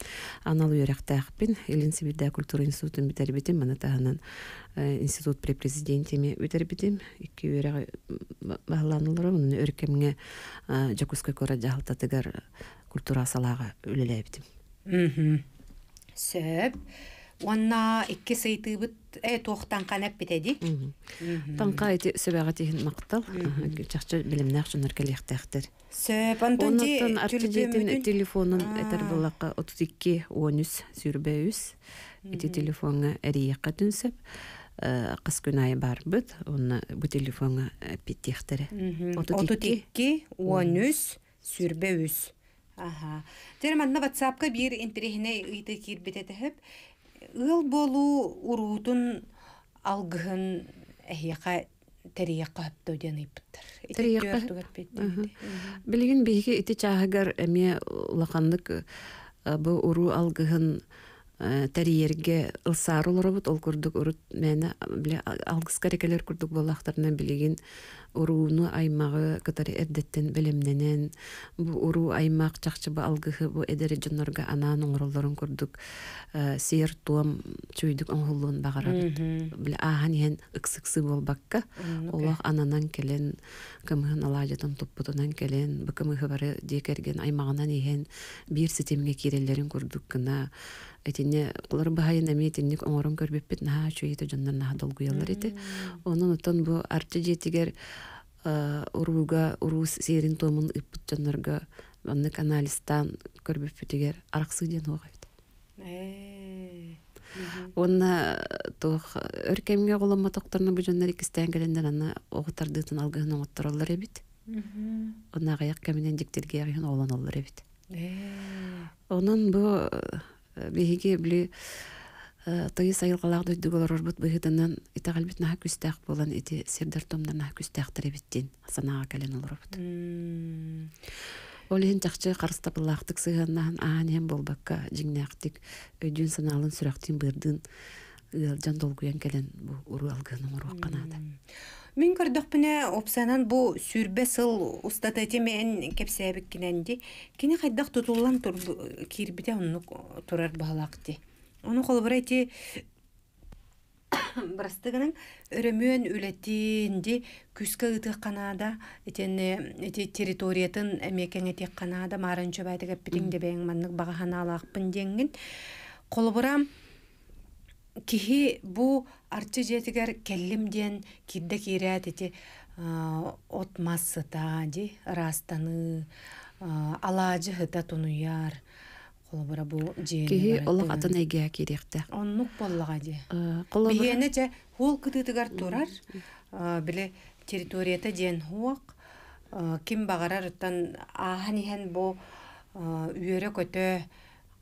анал үйрэхтээхпин илин сибирда культура институтун битербитим мұны тағынан институт при президентиме үтербитим үйкі үйрэ баалаанылырым уну өркемиңе жокуска көрі жағылтатығар культура салага үлелебитим сөп уанна икки сыйтыбыт э туохтан канап битеди танка эти сөбага тихин мактал чахча билимнах шунар келехтехтер сөп антонди артидетин телефонун этер булакка 32 13 сүрбеүс эти телефонга эрияка түнсеп кыз бар барбыт уна бу телефонға питехтере 32 13 сүрбеүс Ага. Терем анна ватсапка бир интерехине ыйты кирбететеһеп, ыл болу урутун алгыһын эхияка терия капты дөнөйптер. Терия Билген биһиге ити чагыр эме лакандык бу уру алгыһын э, терьерге ылсарулар бут ол курдук урут мене биле алгыс карекелер курдук болактарынан билген уруну аймагы кытары эрдеттен белемненен бу уру аймак чахчы ба алгыхы бу эдери жоннорга анаан оңроллорун курдук э, сер туам чүйдүк оңголлуун багарабыт ахан иен ыксыксы болбакка олох ананан келен кымыхын алаажытын туппутунан келен быкымыхы бары деген аймагынан иен биир системге кирелерин курдук гына этине булар баһайын эми этинник оңорон көрбеппит наһа чуйите жоннор наһа долгуяллар ити онон отон бу арчы жетигер э, уруга урус сиерин томун ыппыт жоннорго оннык анализтан көрбеппитигер араксы диен угабыт э, онна э, тох өркемге голома токторна бу жоннор икистен келенден аны огутардыытын алгыын оңоттороллор эбит онагаяк кеминен диктиргияын оолоноллор эбит онон бу биһиги бли э, тойы сайылгалаах дойдугал орорбут быһытынан итагалбит наха күстээх болан ити сирдер томдан наха күстээх биттин санаага кэлен олорбут Олин тахчы карста буллахтык сыгыннан аанем болбакка жиңнахтык өдүн саналын сүрактин бырдын жан долгуян келен бу уруалгыным уруакканада. Мен көрдік көрдөкпүнэ опсанан бу сүрбе сыл устататемен кепсээбиккиненди. Кини хайдах тутуллан тур кирбите оннук турар баалакти. Ону холбурайти Брастыгының өрөмөн үлетинди күскө ытык канада этени эти территориятын әмекен этек канада маранчы байтыгып битиң дебең маннык багахана алакпын деңген. Колбурам кихи бу арчы жетигер келлимден кидде кирәт ити от массыта ди растаны алаажы хыта тунуяр колбара бу жени кихи олак атын эге кирехте оннук боллага ди биене же хул кытытыгар турар биле территорията ден хуак ким багарар оттан аханиһен бу үөрө көтө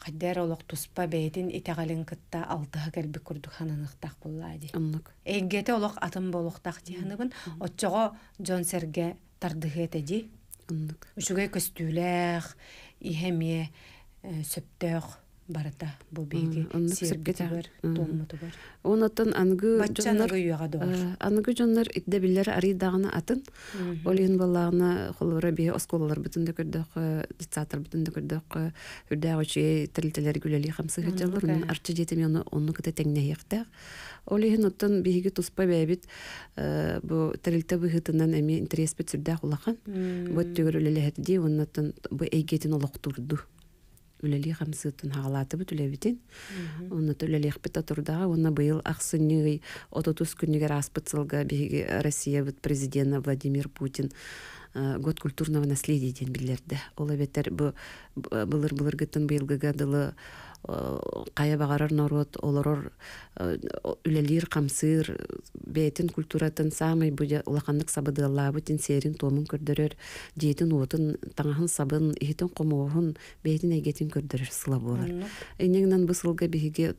хайдар олох туспа бээтин итегалин кытта алтыға келби күрдік хананықтақ буллаади оннук эггете атын болықтақ дианыбын Джон Джон серге тардыгетеди оннук үшүгэй көстүүлэх иһемие э, сөптөх барата бұл бейге сербіті бар, томмыты бар. Онатын аңғы жонлар ә, идді білер аридағына атын, ол ең балағына қолыра бей осколалар бүтінді көрдіқ, дитсатыр бүтінді көрдіқ, үрді ағычы тілтілер гүлелі қамсы хетелер, мен арчы жетім оны оны күті тәңне еқтіқ. Ол ең оттан бейге тұспа бәйбіт, бұл тілті бұғытынан әме интерес бітсірді құлақан, бұл түгірілі ләхетді, онатын бұл әйгетін олақ тұрды үләлих хамсытын хагалаты бит үләбитен. Уны үләлих бит турда, онны быйыл ахсыны ототус күннегер аспыцылга беги Россия бит президенты Владимир Путин Э, год культурного наследия ден билерде ол эбеттер э, былыр былыргытын быйылгыга дылы э, кая багарар народ олорор үлелир камсыыр бээтин культуратын самый буде улаханнык сабыдыаллаабытин серин томун көрдөрөр жээтин уотун таңаһын сабын ихитин комоохун бээтин эйгетин көрдөрөр сыла буолар инегнан бысылга биһиге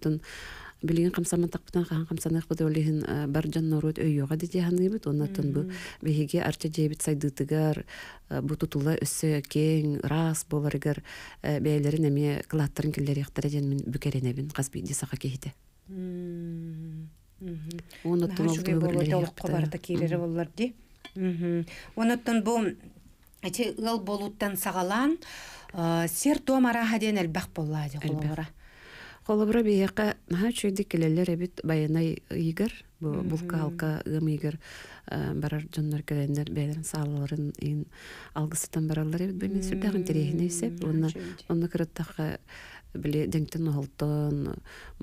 билигин камсамантакпытан хахан камсанахпыт олиһин э, баржан норут өйюга дитиһаныбыт оннотон бу биһиги арча жэбит сайдытыгар э, бу тутула өссө кең рас боларыгар э, бээлерин эме кылааттарын киллериактар эден мин бүкеренебин касбийди сака кехите оннотон олтубарда кирири боллар ди оннотон бу эти ыл болуттан сағалан, сер домара хаден элбах болла ди холобора Қолыбыра бияқа маға чөйді келелер әбіт байынай игер, бұл қалқа ғым игер э, барар жонлар келендер бәйлерін салыларын ең алғысытан баралар әбіт бәймен сүрдәғын терехіне есеп, оны күріттақы біле деңтен ұғылтын,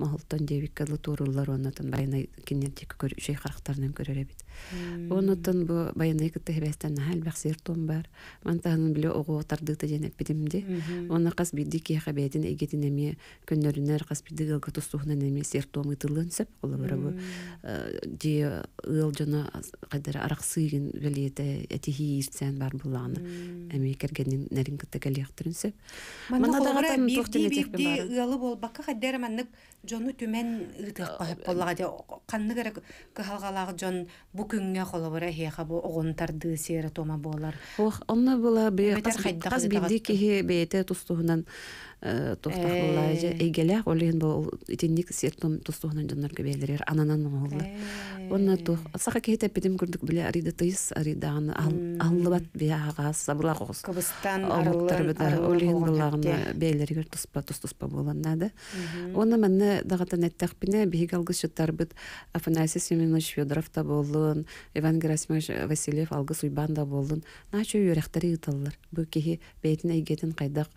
мағылтын дебеккәлі туырылар онатын баянай кеннен тек шей қарақтарынан көрер әбіт. Онутын бу баянай кытты хебестен нахал бахсир тон бар. Мантаһын биле ого тардыта дене пидимди. Оны кас бидди ки хабедин эгетин эми көннөрүнөр кас бидди гылга тустугунан эми сер том ытылын сеп кыла бара бу. Же ыл жана кадыр бар буланы. Эми кергенин нерин кытты келехтирин Мана дага там тохтын этих Ылы бол бакка маннык керек кыхалгалагы жон бу күнгө холобора хехабу огонтарды сера тома болар. Ох, онна була бе кас билди кихи бете тустуһунан Э, тохтахлыла эйгелях олин бу итинник сертом тустугунан жаннар кебелер ананан олла онна ту э. саха кейте педим күрдүк биле арида тыйс аридан аллыбат биага сабыла кос кыбыстан арылтар олин булагына бейлерге туспа тустуспа боланнады онна менне дагатан эттак бине бигелгы шыттарбыт афанасий семенович федоров та болдун иван герасимович васильев алгы суйбан да болдун начо юректери ыталлар бу кихи бейтин эйгетин кайдак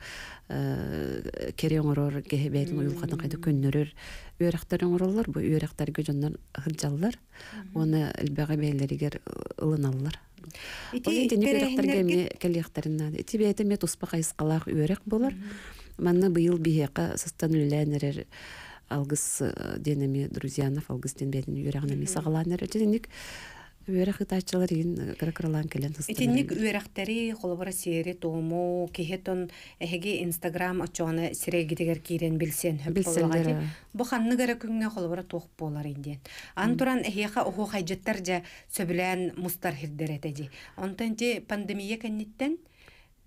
Э, кере оңорор кеһебеэтин уюлкатын кайда көннөрөр үөрактар оңороллор бу үөрактар көжөннөр хыджаллар уоны элбега бээлеригер ылыналлар итибээте ме туспа кайыскалаах үөрек болор манна быйыл биһиэка сыстан үллээнерер алгыс э, денеми друзьянов алгыс денбеэтин үөрэгнеми сагалаанер жэник Үөрах ытаачылар ин э, кракралан келен тыстыр. Итинник үөрахтари холобара сери тому кехетон эхеге инстаграм очоны сире гидегер кирен билсен хөпполагати. Э. Бу ханны гара күнгө холобара тох болар инде. Антуран эхеха охо хайжеттер же мустархир, мустар хирдеретеди. Онтан пандемия кенниттен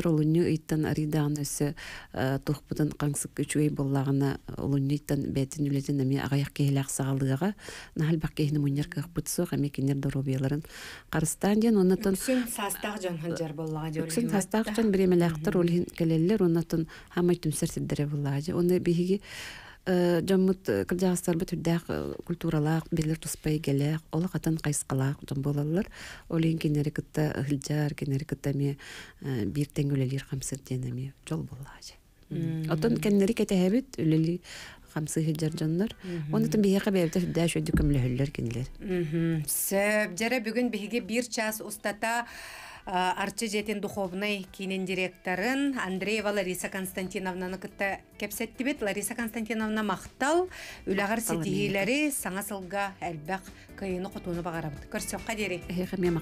Александр олунню ыйттан арыйдаан қаңсық боллағына боллағына үчүй боллагына э, олунню ыйттан бетин үлетен эми агаяк кейлак сагалыга нахал бак кейни муньер кыппыт со эми кинер ханжар оны жоммут э, кырдьагастарбыт үрдээх э, культуралаах билер туспай келээх олох атын кайыскалаах жом болаллар олен кинери кытта ылжар кенери кыттами бир теңүлелир хамсырденами жол боллаажы отон кеннери кетэһэбит үлели хамсы хиджар жоннор оны тим биһиге бэбитэ фиддэ шөдү көмлөһөллөр кинилер сөп жара бүгүн биһиге бир час устата Э, арчы жетен духовный кинен директорын Андреева Лариса Константиновнаны кытта кепсеттибет Лариса Константиновна мақтал, үлагар сетигилери саңа сылга әлбәқ кыйыны кутууну багарабыт Көрсөк кадери мен